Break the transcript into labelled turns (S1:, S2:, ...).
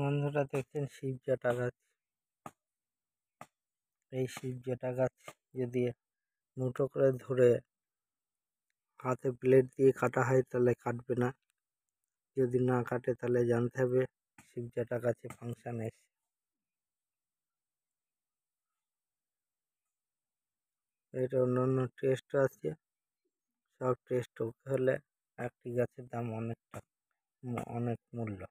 S1: বন্ধুরা দেখছেন শিব জটা গাছ এই শিব জটা গাছ যদি মুঠো করে ধরে হাতে ব্লেড দিয়ে কাটা হয় তাহলে কাটবে না যদি না কাটে তাহলে জানতে হবে শিব জটা গাছে ফাংশান এসে এটা অন্য অন্য টেস্টও আছে সব টেস্ট হলে একটি গাছের দাম অনেকটা অনেক মূল্য